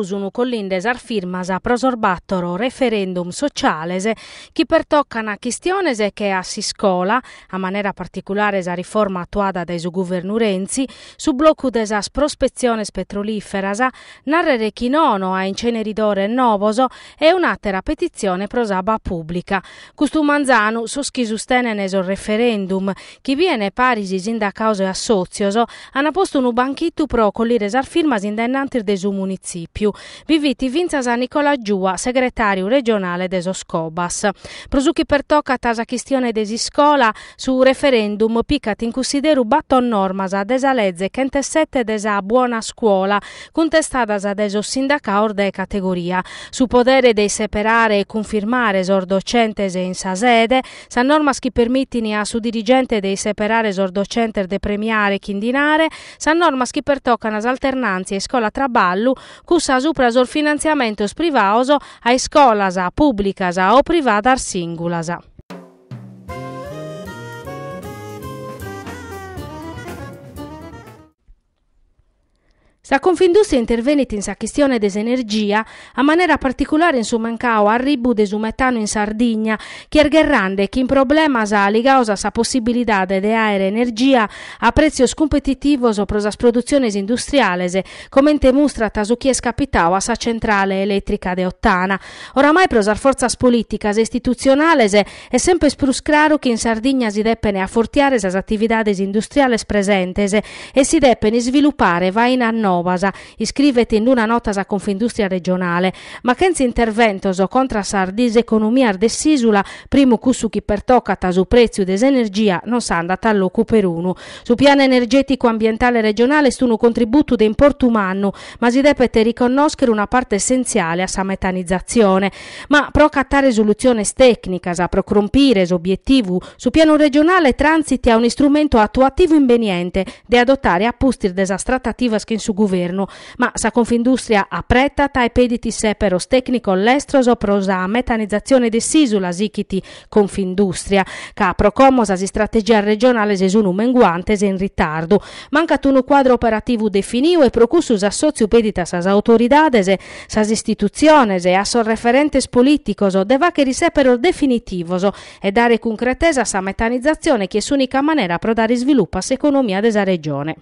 Orusunu collindesar firmasa prosorbattoro referendum socialese chi pertoccana chistionese che a Siscola, a maniera particolare sa riforma attuada dai su governo Renzi, su blocco desa prospezione petroliferasa, narrere chi nono a inceneridore novoso e un'altra petizione prosaba pubblica. Custumanzanu soschi sustene sul referendum, chi viene parisi sindacauso e associoso, hanno posto un banchetto pro collire sar firma sindennantir desu municipio più. Biviti Vinzasa Nicola Giua, segretario regionale desoscobas. Prosuchi per tocca a tasa questione desiscola su referendum picat in consideru batton normasa desalezze chentessette desa buona scuola contestadas deso sindaca orde categoria. Su podere de separare e confirmare sordocentes in sa sede, sa normas chi permittini a su dirigente de separare sordocenter de premiare e chindinare, sa normas chi per toccanas alternanze e scola traballu, cusa supras finanziamento privados a escolas, públicas o privadas singulasa. La Confindustria intervenit in sa questione des energia, a maniera particolare in su mancao de su metano in Sardigna, che è ergherrande che in problema sa ligaosa sa possibilità de aere energia a prezios competitivos pro sa produzione industrialese, come mostra tasuchies capitao a sa centrale elettrica de Ottana. Oramai pro sa forzas politicas e istituzionale è sempre spruscraro che in Sardigna si deppene a fortiare sa attività industriales presentese e si deppene sviluppare vaina a no Novasa, iscrivete in una nota a Confindustria regionale. Ma intervento so contra Sardis economia ardessisula, primo cussuchi per toccata su prezio energia non s'andata all'ocu per uno. Su piano energetico ambientale regionale stuno contributo di importo umano, ma si deve riconoscere una parte essenziale a sa metanizzazione. Ma cattare soluzioni tecniche a procrompire l'obiettivo su piano regionale transiti a un strumento attuativo inveniente di adottare a pustir desastratativa che su governo governo, ma sa Confindustria apretata e pediti se tecnico l'estroso prosa metanizzazione de sisula sichiti Confindustria, ca procomos si strategia regionale sesunum menguantes in ritardo. Mancat un quadro operativo definito e procussus associo peditas as autoridades e sas istituziones e as referentes politicos deva che risepero definitivoso e dare concretesa sa metanizzazione che è unica maniera prodare sviluppo a economia desa regione.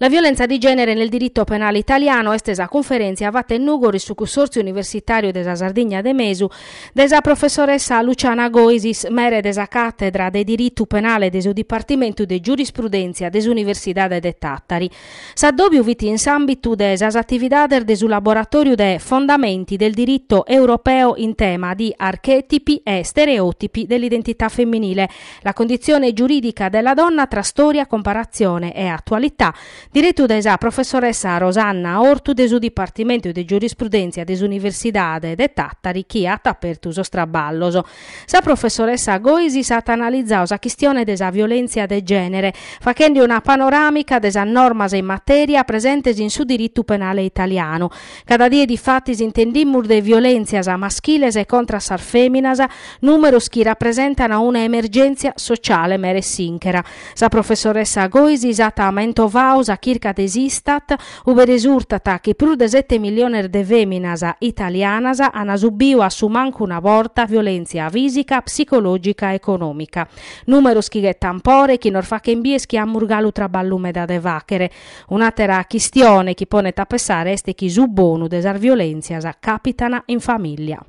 La violenza di genere nel diritto penale italiano è stesa a conferenze a Vattenugori su consorzio universitario della Sardegna de Mesu, desa professoressa Luciana Goisis, mere desa cattedra de diritto penale desu Dipartimento de Giurisprudenza des'Università de Tattari. S'addobio viti in s'ambito desa attività del desu laboratorio de fondamenti del diritto europeo in tema di archetipi e stereotipi dell'identità femminile, la condizione giuridica della donna tra storia, comparazione e attualità Diretto da esa professoressa Rosanna Ortu de su Dipartimento de Giurisprudenza des Universidade de Tattari chi chiata apertuso straballoso. Sa professoressa Goisi sa analizzare la questione de sa violenza de genere, facendo una panoramica de sa norma in materia presente in su diritto penale italiano. Cada die di fatti si intendimur de violenza maschile e contra sar feminas, numerus che rappresentano una emergenza sociale mere sinchera. Sa professoressa Goisi sa tamento vausa kirkat desistat, ove risultata che più di 7 milioni di feminas italianas hanno subito a su manco una volta violenza fisica, psicologica e economica. Numero schighe tampore chi non fa che imbie chi ammurgalu traballume da devachere. Un'altra questione chi pone tappessare pensare è che su bonu desar violenzias capitana in famiglia.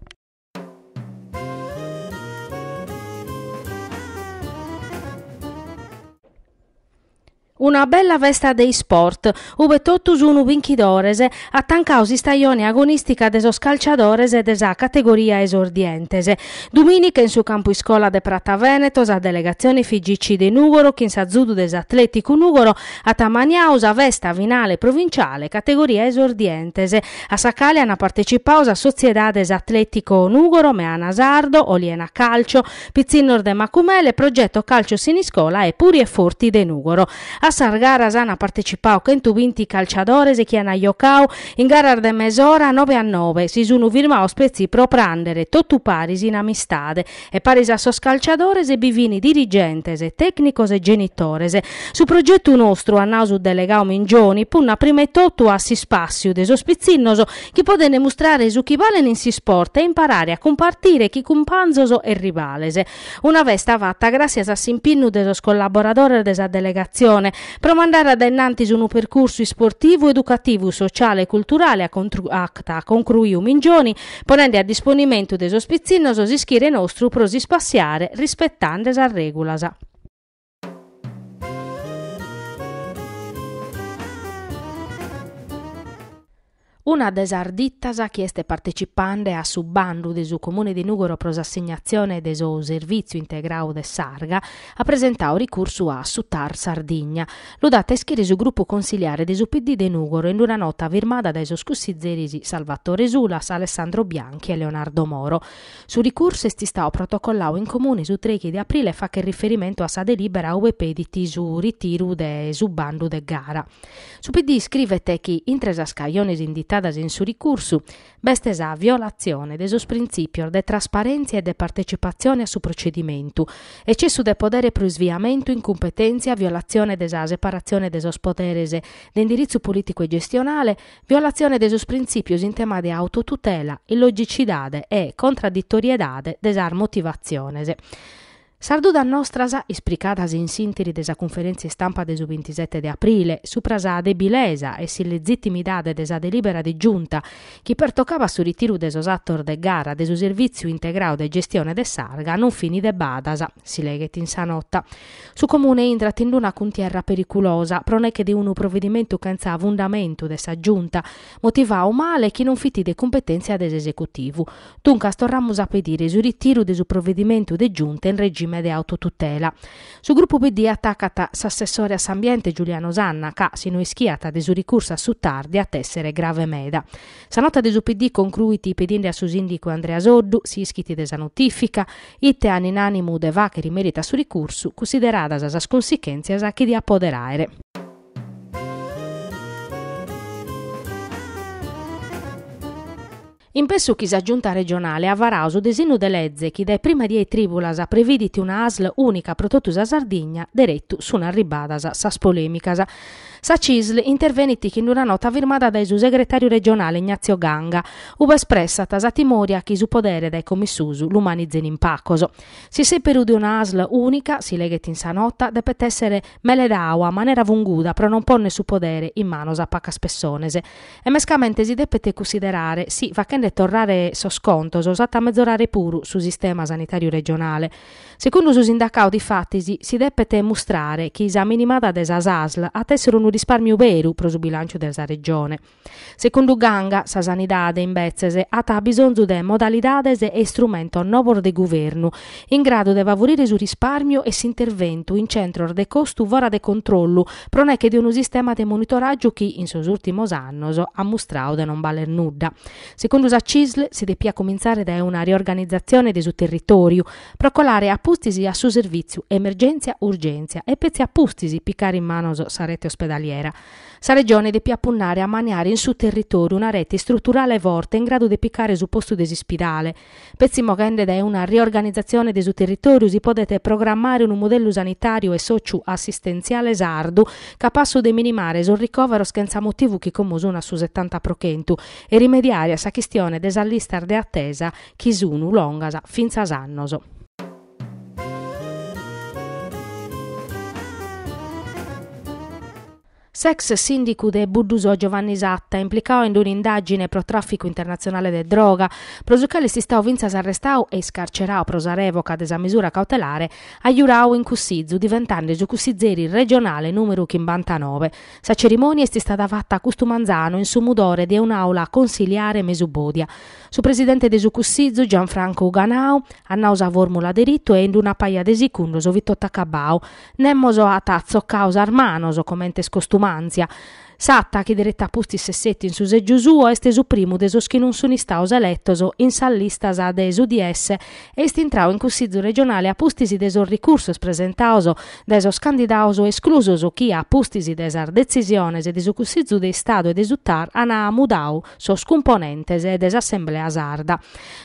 Una bella festa dei sport, ove totus unu a tancausi stagione agonistica desos scalciadores e desa categoria esordientese. Domenica in su campo scuola de Prata Veneto, a delegazione FIGC de Nugoro, chinsa zudu des Atletico Nugoro, a Tamaniausa vesta vinale provinciale categoria esordientese. A Sacale hanno partecipato Sociedades Atletico Nugoro, Meana Sardo, Oliena Calcio, Pizzinor de Macumele, Progetto Calcio Siniscola e Puri e Forti de Nugoro. A a Sargarazan ha partecipao 120 calciadores che hanno giocato in gara di mezz'ora 9 a 9. Si sono firmati spezzi pro prendere tutto Paris in amistade e Paris a sos calciadores e bivini dirigentes e tecnicos e genitores. Su progetto nostro a Nasu delegao Mingioni punna prima e tutto a si spassio deso spizzinnoso che può dimostrare su chi vale in si sport e imparare a compartire chi companzoso e rivalese. Una vesta fatta grazie a Simpinnu deso collaboratore desa delegazione Promandare ad Ennantis un percorso sportivo, educativo, sociale e culturale a, contru- a concluiu Mingioni, ponendo a disponimento dei ospizzinos ischire nostro prosi spaziare rispettando esa regolasa. Una desardittasa chieste partecipande a subbandu de su comune di Nugoro pros assegnazione de so servizio integrao de Sarga ha presentato ricorso a Sutar Sardigna. Lo date schiri su gruppo consigliare de su PD de Nugoro in una nota firmata dai soscussi zerisi Salvatore Zulas, Alessandro Bianchi e Leonardo Moro. Su ricurso esti stao protocollao in comune su 3 di aprile fa che riferimento a sa delibera UEP di Tisu ritiro de su subbandu de gara. Su PD scrive te che in Tresascaiones inditata realizzate in su ricurso, bestesà violazione desos principio de trasparenza e de partecipazione a su procedimento, eccesso de podere pro sviamento, incompetenza, violazione desa separazione desos poderese, de indirizzo politico e gestionale, violazione desos principios in tema di autotutela, illogicidade e contraddittoriedade desar motivazione. Sarduda nostrasa, explicata's in sintiri desa conferenze stampa desu 27 de aprile, suprasà de bilesa e si legittimidade desa delibera di giunta, che pertoccava su ritiro desos attor de gara desu servizio integrao de gestione de sarga non fini de badasa, si leghet in sanotta. Su comune indra in con cuntierra pericolosa, prone che di unu provvedimento canza fondamento desa giunta, o male chi non fitti de competenze ad esecutivo. Dunque storramus a pedire su ritiro desu provvedimento de giunta in regime regime di autotutela. Su gruppo PD attaccata s'assessore a S'ambiente Giuliano che ca sino ischiata de su ricursa su tardi a tessere grave meda. Sanotta de su PD concluiti pedinde a susindico Andrea Soddu, si ischiti de sa notifica, itte aninanimu de va che rimerita su ricorso, considerata sa sconsichenzia sa chi di appoderare. In Pessuchis a giunta regionale a Varauso desinu de lezze chi dai prima di tribulas previditi una ASL unica prototusa Sardigna derettu su una ribadasa sas polemicasa. Sa CISL interveniti in una nota firmata dai su segretario regionale Ignazio Ganga, uva espressa tasa timoria chi su podere dai commissusu comissusu l'umanizen impaccoso. Si se per perudi una ASL unica, si leghet in sa sanotta, depet essere meledaua manera vunguda pro non ponne su podere in mano a pacca spessonese. E mescamente si depete considerare si va che intende tornare usata a mezzorare puru sul sistema sanitario regionale. Secondo su sindacato di fattisi, si depete mostrare che la minimata desa a tessere un risparmio vero pro su bilancio della regione. Secondo Ganga, sa sanidade in Bezzese ha bisogno de modalità e strumento a novor de governo, in grado de favorire su risparmio e si intervento in centro de costu vora de controllo, prone che di un sistema de monitoraggio che in sus ultimos annos ha mostrato de non valer nulla. Secondo Scusa CISL si deve a cominciare da una riorganizzazione del suo territorio, procolare appustisi a suo servizio emergenza-urgenza e pezzi appustisi piccare in mano sa rete ospedaliera. Sa regione deppia punnare a maniare in suo territorio una rete strutturale forte in grado di piccare su posto desispidale. Pezzi mogende da una riorganizzazione del suo territorio si potete programmare un modello sanitario e socio-assistenziale sardo capace di minimare sul ricovero senza motivo che commuso una su 70 procentu, e rimediare a sa questione gestione dell'all'istar de attesa Chisunu Longasa Finzasannoso. Sex de Budduso Giovanni Satta, implicao in un'indagine pro traffico internazionale de droga, prosucale si stau vinzas arrestau e scarcerau prosa revoca desa misura cautelare, a aiurau in Cussizu, diventando su Cussizzeri regionale numero 59. Sa cerimonia si stata fatta a Custumanzano in sumudore di un'aula consiliare Mesubodia. Su presidente de su Cussizu Gianfranco Uganau, annausa formula diritto e in una paia de sicundoso Vittotta Cabau, nemmoso a tazzo causa armanoso commente scostumato ansia. Satta, che diretta pusti sessetti in suse Giusuo, estesu esu primo desos che non sono staus elettoso in sallista ad esu di esse, est intrao in consiglio regionale a pustisi desor ricursos presentauso, desos candidaoso esclusoso chi a pustisi desar decisiones e desu consiglio de Stato e desutar ana mudau sos componentes e desassemblea sarda.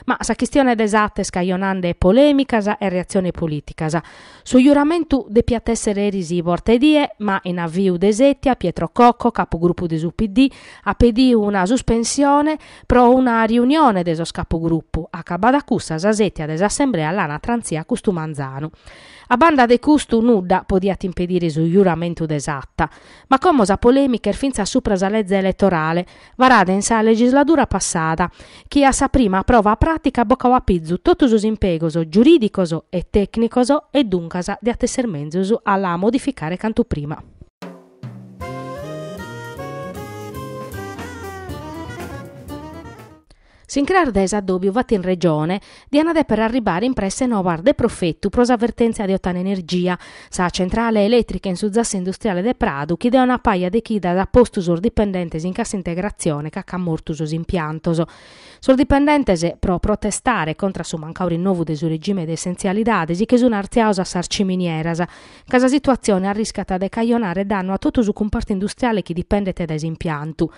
Ma sa questione desatte scaglionande e polemicasa e reazione politicasa. Su giuramento de piatessere risibor te die, ma in avvio desetti a Pietro Cocco, capogruppo dell'UPD, ha pedito una sospensione pro una riunione del capogruppo, a Cabadacussa, Sasetia, dell'assemblea all'anatranzia Custumanzano. A banda de custo podia ti impedire su giuramento desatta, ma con mosa polemica er finza supra sa legge elettorale, varada in sa legislatura passata, chi a sa prima prova a pratica bocca boccava pizzu sus impegoso giuridicoso e tecnicoso e duncasa di attessermenzus alla modificare canto prima. Sincrardesa dobbio vat in regione, dianade per arrivare in presse Novar de Profettu pros avvertenza di ottan energia, sa centrale elettrica in suzzassa industriale de Pradu, chi de una paia de chi da postusor dipendentes in cassa integrazione ca cammortusos impiantoso. Sur dipendentes pro protestare contra su mancau rinnovo de su regime de essenzialidadesi che su un'arziausa sarciminierasa, casa situazione arriscata de caionare danno a tutto su comparto industriale chi dipendete da esimpiantu.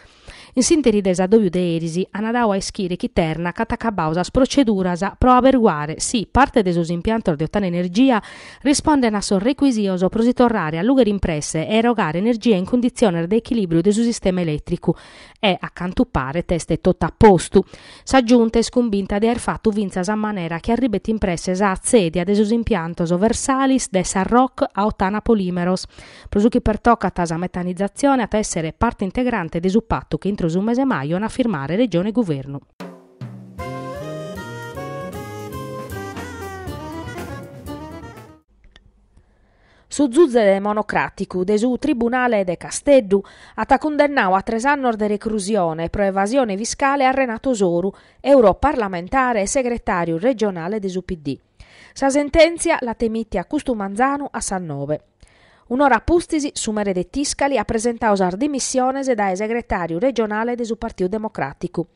In sintesi desa dobbio de erisi, anadau a ischiri chiterna catacabausa procedurasa pro averguare si parte de sus impiantos de ottana energia risponde a son requisioso prositorrare a lugher impresse e erogare energia in condizione di equilibrio de su sistema elettrico e accantuppare teste totta postu. e scumbinta di aver fatto vinzas a manera che arribet impresse sa azzedia de sus impianto oversalis de sarroc a ottana polimeros. Prosuchi per tocca a tasa metanizzazione ad essere parte integrante de su patto che intro su mese maio a firmare regione e governo. Su zuzere monocratico de su Tribunale de Casteddu ha condannato a tre anni di reclusione pro evasione fiscale a Renato Soru, europarlamentare e segretario regionale de su PD. Sa sentenzia la temitti a Custumanzanu a Sannove. Un'ora pustisi su Mere de Tiscali ha presentato sar dimissiones da segretario regionale de su Partito Democratico.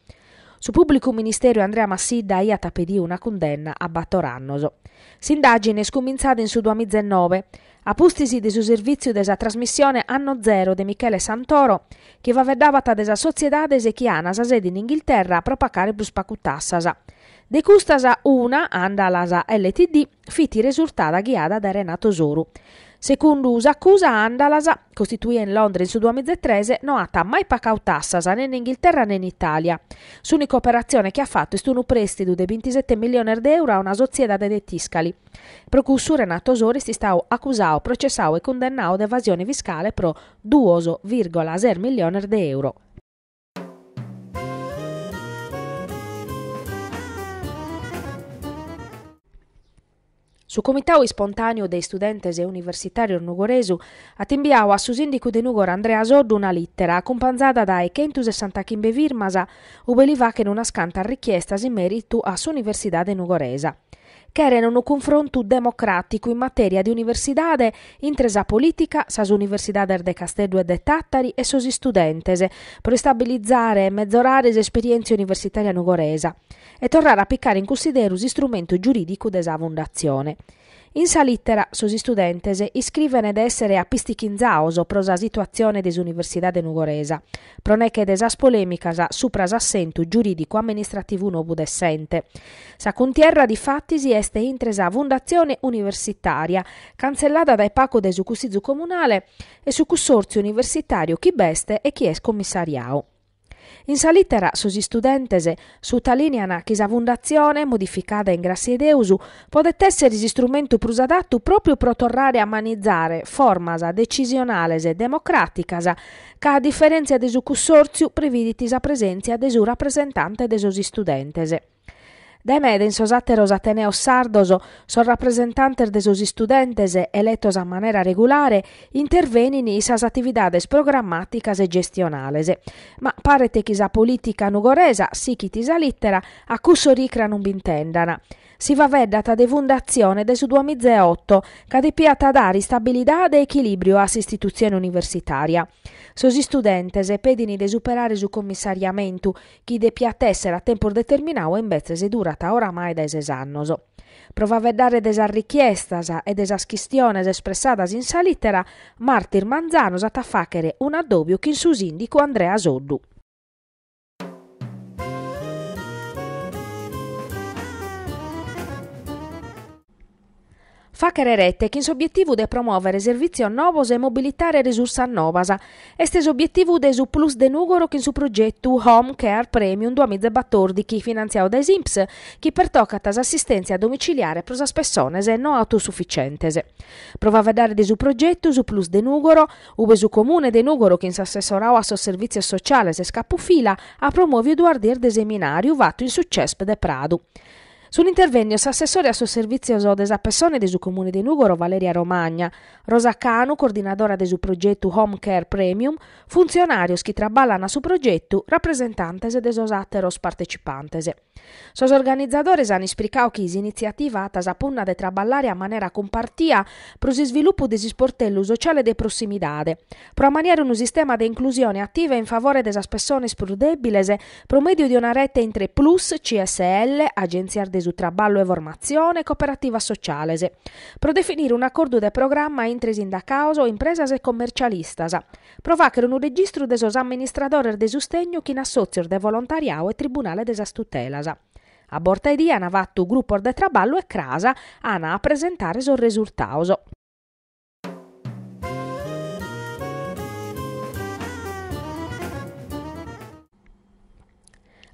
Su pubblico ministero Andrea Massidda iat pedì una condanna a Battorannoso. S'indagine scominciata in su 2009 Apustisi de su servizio della trasmissione Anno Zero de Michele Santoro, che va vedavata della sociedade esechiana sa sede in Inghilterra propacaribus pacutassasa. De custasa una, andalasa LTD, fitti risultata ghiada da Renato Zoru. Secondo accusa, Andalasa costituita in Londra in su 2013 non ha mai pagato tassa né in Inghilterra né in Italia. L'unica operazione che ha fatto è un prestito di 27 milioni di euro a una società di Tiscali. Procursore Nato si sta accusato, processato e condannato ad evasione fiscale per 2,0 milioni di euro. Su comitau espontáneo dei studenti e universitarios nugoresu a inviau a Susindico sindicu de Nugor Andrea Soddu una lettera accompagnata da 165 firmas, ube li che non scanta richiestas in merito a su Università de Nugoresa che erano un confronto democratico in materia di universidade, intresa politica, sas universidades de Castello e de Tattari e sos studentes, per stabilizzare e mezzorare l'esperienza universitaria nugoresa e tornare a piccare in considero strumento giuridico della fondazione. In salittera, sus studentes iscrivene essere a pistichinzaoso pro sa situazione des Università de Nugoresa, pro nec de sas polemicas supra assentu giuridico-amministrativo nobude essente. Sa contierra di fatti fattisi est intresa sa fondazione universitaria, cancellata dai paco de su comunale e su cussorzio universitario chi beste e chi es commissariao. In salitera sosi studentese, su talinjana, chisa fondazione, modificata in grassi ed eusu, potete essere strumento prusadatto proprio pro tornare a manizzare formasa decisionalese democraticas, che a differenza su consorzio, cussorziu previditisa presenza su rappresentante desosi studentese. Demeden sos ateros Ateneos sardoso, son rappresentante de sus studentes electos a manera regulare intervenin in sas actividades programmáticas e gestionales. Ma pare che sa politica nugoresa, sì chi tisa littera, a cussoricra non bintendana si va vedata de fundazione de su 2008, che depiata a dare stabilità ed equilibrio a istituzione universitaria. Sos studentes e pedini de superare su commissariamento, chi depia tessere a tempo determinato e invece se durata oramai da esesannos. Prova a vedere desa richiestas e desa schistiones espressadas in salitera, Martir Manzano sa facere un addobbio che in susindico Andrea Soddu. fa rete, che in suo obiettivo è promuovere servizio a novos e mobilitare risorse a novasa. Estes obiettivo è su plus denugoro che in suo progetto Home Care Premium 2014, finanziato da SIMPS, che pertoccata assistenza domiciliare prosa le e non autosufficientese. Prova a vedere di su progetto su plus denugoro, ove su comune denugoro che in suo assessorao a suo servizio sociale se scappufila, a promuovi Eduardir de seminario vatto in successo de Prado. Sull'intervegno s'assessore a suo servizio so desa persone desu comune di Nugoro Valeria Romagna, Rosa Canu, coordinatore del suo progetto Home Care Premium, funzionario che traballano a suo progetto, rappresentante rappresentantese desosatteros partecipantese. Sos organizzadores hanno esplicato che l'iniziativa atas a punna de traballare a maniera compartia pro si sviluppo desi sportello sociale de prossimitade, pro a maniera un sistema di inclusione attiva in favore desas persone sprudebilese, pro medio di una rete in 3 plus, CSL, agenzia ardesolare, intesu tra e Formazione Cooperativa Socialese, pro definire un accordo de programma entre sindacaos o impresas e commercialistas, pro fare un registro de sos amministradores de sostegno chi in assozior de volontariao e tribunale de sas tutelas. A Borta Bortaidì hanno fatto gruppo de traballo e Crasa hanno a presentare sul risultato.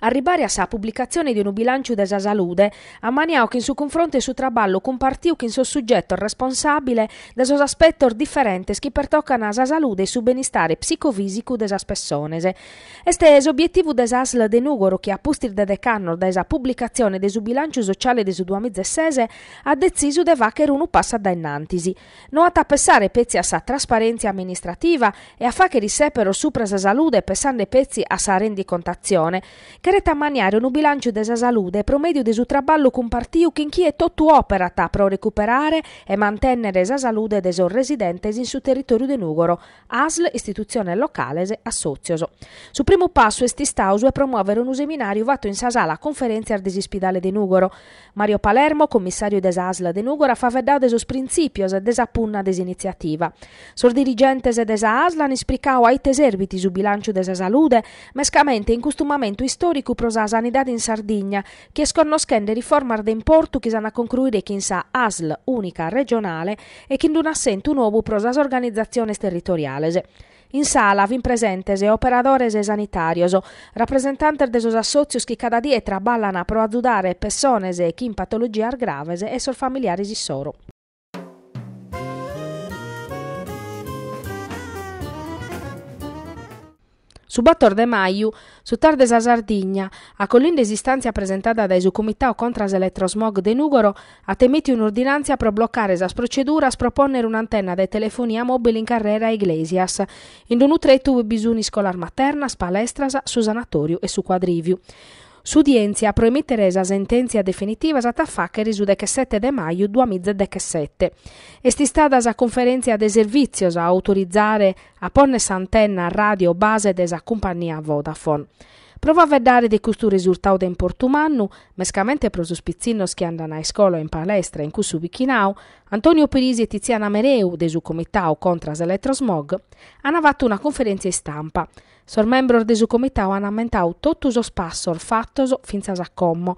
arribare a pubblicazione di un bilancio de sa salute, a maniau che in suo confronto e suo traballo compartiu che in suo soggetto responsabile da suo aspetto differente che pertoccano a sa salute e su benestare psicofisico sa spessonese. Este è obiettivo dell'ASL de Nugoro che a pustir de decanno sa pubblicazione de su bilancio sociale de su 2016 ha deciso de vaccher uno passa da innantisi. Non a pensare pezzi a sa trasparenza amministrativa e a fa che risepero supra sa salute pensando pezzi a sa rendicontazione, che Sereta maniarono un bilancio della salute promedio de su traballo compartiu che in chi è tutto operata pro recuperare e mantenere la salute de sor residentes in su territorio de Nugoro, ASL, istituzione locale se associoso. Su primo passo esti estistauso è promuovere un seminario vato in Sasala, conferenze al desispidale de Nugoro. Mario Palermo, commissario dell'ASL de Nugoro, fa vedere dei principios e della punna desiniziativa. Sor dirigente della ASL ha esplicato ai teserbiti su bilancio della salute, mescamente in costumamento storico cuprosas anidade in Sardegna, che scorno schende riformar de importu che sanno concluire che in sa ASL unica regionale e che in un assento nuovo prosas organizzazione territoriales. In sala vin presentes e operadores e sanitarios, rappresentante de sos associos che cada dietra ballana pro azzudare persones e chi in patologia grave e sor familiari di soro. Subator de maio, su tardes a Sardegna, a collinda esistenza presentata dai su Comitato Contras l'elettrosmog de Nugoro, ha temiti un'ordinanza per bloccare la procedura a sproponere un'antenna de telefonia mobile in carriera a Iglesias. In Donutretu bisogni scolar maternas, palestras, su sanatorio e su quadrivio. S'udienza pro emittere la sentenza definitiva stata risude che 7 de maio 2017. Esti stata esa conferenza de servizio a autorizzare a porne s'antenna radio base della compagnia Vodafone. Prova a vedere di questo risultato in Portumannu, mescamente pro suspizzinos che a scuola in palestra in cui subichinau, Antonio Perisi e Tiziana Mereu, de su comitau contras elettrosmog, hanno fatto una conferenza in stampa. Sor membro de su comitau tutto il suo spasso, passos fatto, finzas a Como.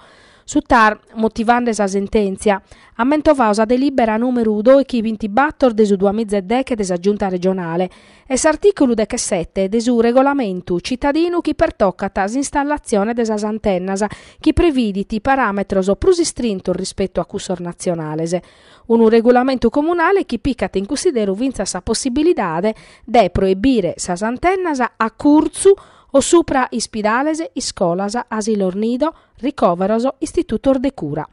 Su tar, motivando esa sentenzia, ammentova osa delibera numero 2 che 24 desu 2010 desa giunta regionale e s'articolo 17 desu regolamento cittadino che pertoccata s'installazione desa antennas che prevediti parametros prusi strinto rispetto a cusor nazionalese. Un regolamento comunale che piccate in considero vinza sa possibilità de proibire sas antennas a curzu o Osupra ispidalese, iscolasa, asilornido, ricoveraso, istituto de cura.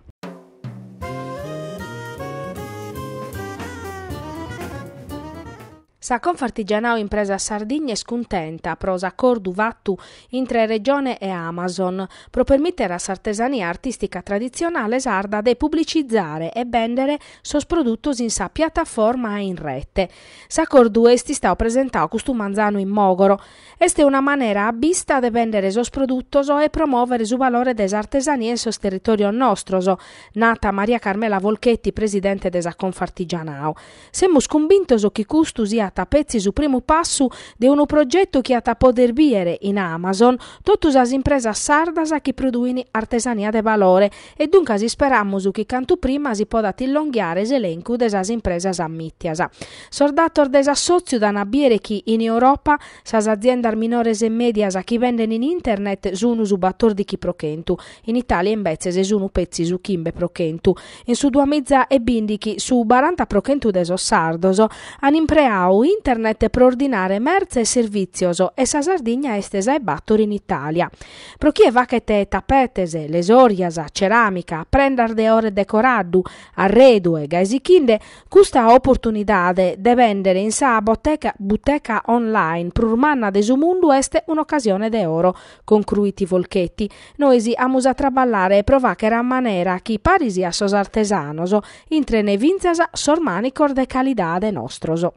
Sa Confartigianao impresa Sardigna e scontenta, prosa Cordu Vattu in tre regione e Amazon, pro permettere a s'artesania artistica tradizionale sarda de pubblicizzare e vendere sos produttos in sa piattaforma e in rete. Sa Cordu esti stau presentau custu manzano in mogoro. Este una maniera a vista de vendere sos produttos e promuovere su valore des artesanie in sos territorio nostroso, nata Maria Carmela Volchetti, presidente de desa Confartigianao. Semmus convintos chi custu sia stata pezzi primo passo di un progetto che ha da poter viere in Amazon tutta le impresa sarda che producono artesania di valore e dunque si speriamo che canto prima si possa tillonghiare l'elenco delle imprese ammitiasa. Sordator desassocio da nabiere che in Europa sa azienda minore e medias che vendono in internet sono su battor di chi procentu, in Italia invece se sono pezzi su chimbe procentu. in su due mezza e bindichi su 40 procentu deso sardoso, han impreau internet per ordinare merce e servizioso e sa Sardigna estesa e battori in Italia. Pro chi te tapetese, lesoriasa, ceramica, prendar de ore decoraddu, arredu e gaesichinde, custa opportunidade de vendere in sa botteca, buteca online, prurmanna de su mundo este un'occasione de oro, concruiti volchetti. Noi si amusa traballare e provacera manera chi parisi a sos artesanoso, intre ne vinzasa sormani corde calidade nostroso.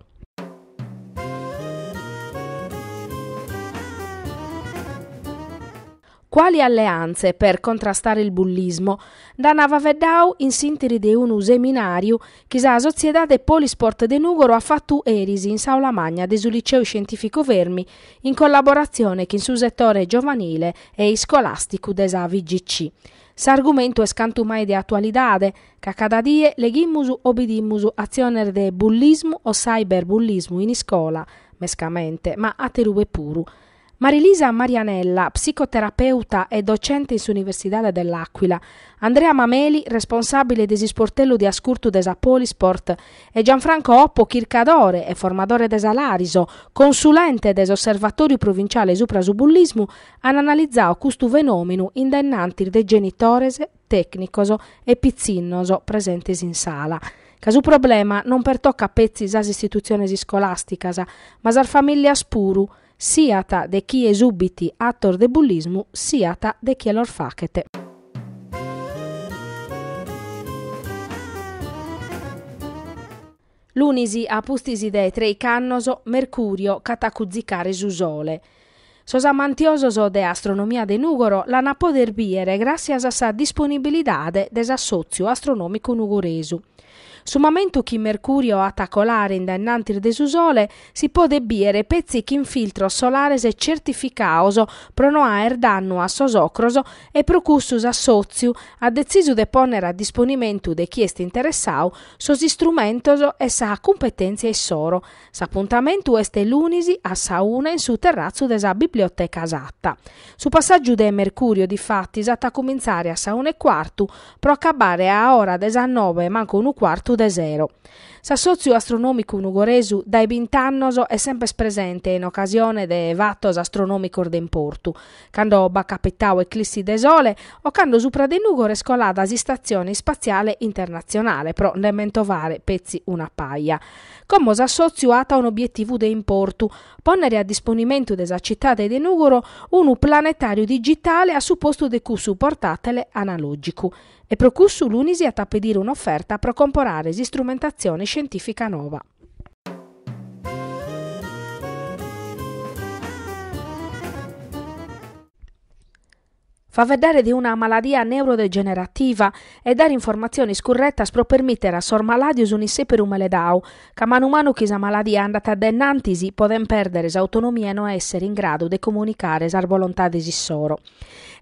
Quali alleanze per contrastare il bullismo? Da Navavedau in sintesi di un seminario che la Società de Polisport de Nugoro ha fatto erisi in Saula Magna su Liceo Scientifico Vermi in collaborazione con il suo settore giovanile e scolastico della VGC. S'argumento è scantumai di attualità, che cada die leghimusu obidimmusu azioner de bullismo o cyberbullismo in scuola, mescamente, ma a terube puru. Marilisa Marianella, psicoterapeuta e docente in Università dell'Aquila, Andrea Mameli, responsabile desisportello di Ascurtu desa Polisport, e Gianfranco Oppo, chircadore e formatore desa Lariso, consulente desosservatorio provinciale supra subullismo, hanno analizzato questo fenomeno indennanti de genitorese, tecnicoso e pizzinnoso presenti in sala. Casu problema non pertocca pezzi as istituzioni scolasticas, ma sar famiglia spuru, siata de chi esubiti attor de bullismo, siata de chi lor facete. L'unisi apustisi dei tre cannoso Mercurio catacuzzicare susole. Sosa mantioso de astronomia de Nugoro la napoderbiere grazie a sa disponibilità de desassocio astronomico nugoresu. Sul momento che Mercurio attaccò l'arenda innanti desusole si può biere pezzi che in filtro solarese certificaoso prono a erdannu a sosocroso e procussus a soziu a deciso de ponere a disponimento de chi est interessau sosi strumentoso e sa competenze e soro. S'appuntamento est lunisi a sauna in su terrazzo desa biblioteca asatta. Su passaggio de Mercurio di fatti a cominciare a sauna e quartu, pro acabare a ora de desa nove manco un quarto de zero. Sassozio astronomico nugoresu dai bintannoso è sempre presente in occasione de vattos astronomico d'importu, quando baccapettau eclissi de sole o quando supra de nugore scolada si stazione spaziale internazionale pro ne mentovare pezzi una paia come s'associata a un obiettivo di importo, ponere a disponimento della città di Denugoro un planetario digitale a supposto di cui supportatele analogico e procussu l'Unisi a tappedire un'offerta per comporare strumentazione scientifica nuova. fa vedere di una malattia neurodegenerativa e dare informazioni scorrettas pro permettere a sor maladius un'issè per un meledau, che mano mano che sa malattia andata addennantisi poden perdere l'autonomia e non essere in grado di comunicare sar volontà desissoro.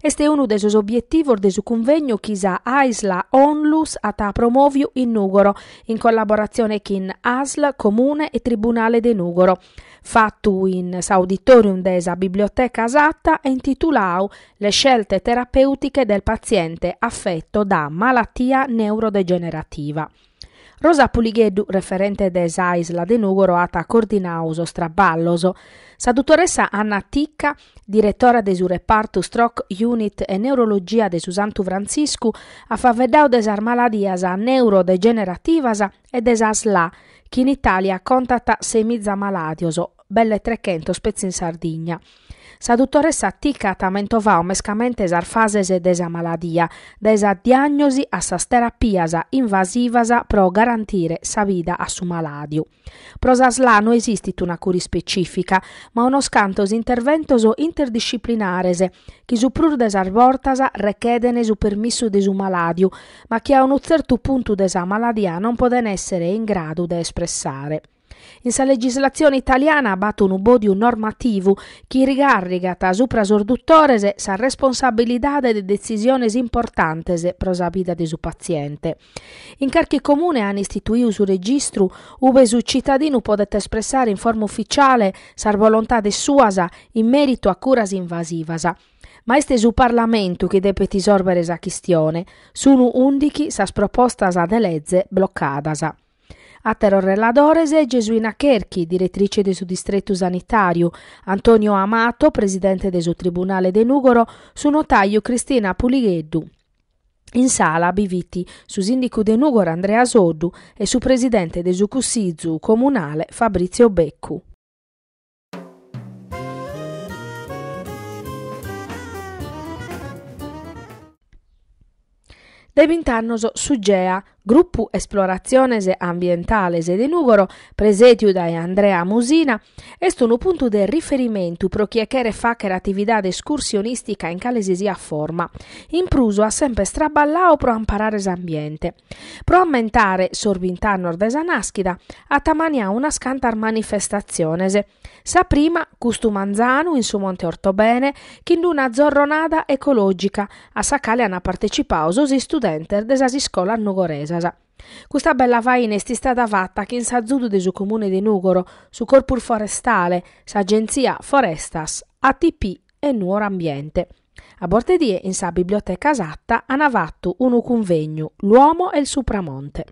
Este è uno dei suoi obiettivi del convegno che sa Aisla Onlus a ta promovio in Nugoro, in collaborazione con ASL, Comune e Tribunale de Nugoro. Fatto in Sauditorium desa Biblioteca Asatta e intitolato Le scelte terapeutiche del paziente affetto da malattia neurodegenerativa. Rosa Pulighedu, referente des Isla de Nugoro, ata coordinauso straballoso. Sa dottoressa Anna Ticca, direttora del reparto Stroke Unit e Neurologia de Susantu Franciscu, ha favvedao desar maladias neurodegenerativas e desasla, che in Italia contata semizza maladios belle 300 spezzi in Sardigna. Sa dottoressa Tica tamentova mescamente sar fases de sa maladia, de sa diagnosi a sa terapiasa invasivasa pro garantire sa vita a su maladio. Pro sasla non esiste una cura specifica, ma uno scantos interventos interdisciplinarese, chi su prur de sar vortasa rechedene su permesso de su maladio, ma chi a un certo punto de sa maladia non può essere in grado de espressare. In sa legislazione italiana abate un ubodiu normativo che rigarriga ta suprasorduttores sa responsabilità de decisioni importanti pro sa vita de su paziente. In qualche comune hanno istituito su registru ube su cittadino potete espressare in forma ufficiale sa volontà de suasa in merito a curas invasivasa. Ma este su Parlamento che debet isorbere sa chistione, sono undichi sas propostas de legge bloccadasa. A Dorese, Gesuina Cherchi, direttrice del suo distretto sanitario, Antonio Amato, presidente del suo tribunale de Nugoro, su notaio Cristina Puligheddu. In sala Biviti, su sindico de Nugoro Andrea Soddu e su presidente del suo Zucussizu comunale Fabrizio Beccu. De Vintannoso suggea Gruppo esplorazione ambientale de Nugoro, presieduto da Andrea Musina, è un punto di riferimento per chi è facere attività escursionistica in calesesia forma. Impruso ha sempre straballao per imparare s'ambiente. Pro ammentare sorbintà nordesanaschida, ha tamaniato una scantar manifestazione. Sa prima, Custumanzanu in su Monte Ortobene, che una zorronada ecologica, a Sacale hanno partecipato studenti desasi scola nugoresa casa. Questa bella faina è stata fatta che in Sazzuto del comune di Nugoro, su corpur forestale, s'agenzia Forestas, ATP e Nuoro Ambiente. A Bortedie, in sa biblioteca esatta, hanno fatto un convegno, l'uomo e il supramonte.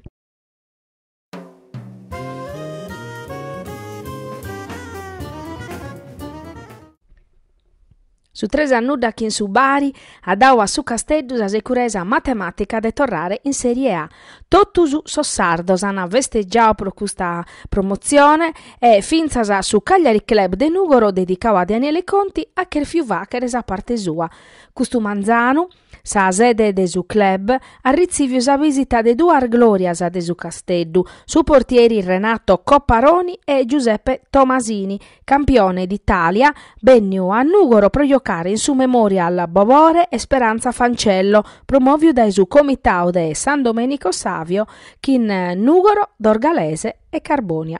Su tres anni da in su Bari ha dato su Casteddus la sicurezza matematica de tornare in Serie A. Totus Sossardos hanno vesteggiao per questa promozione e finza su Cagliari Club de Nugoro dedicava a Daniele Conti a che il fiuva che resa parte sua. Questo Manzano Sa sede de su club arricchivio sa visita de due arglorias de su casteddu, su portieri Renato Copparoni e Giuseppe Tomasini, campione d'Italia, vennio a Nugoro pro giocare in su memorial Bovore e Speranza Fancello, promovio dai su comitao de San Domenico Savio, chin Nugoro, Dorgalese e Carbonia.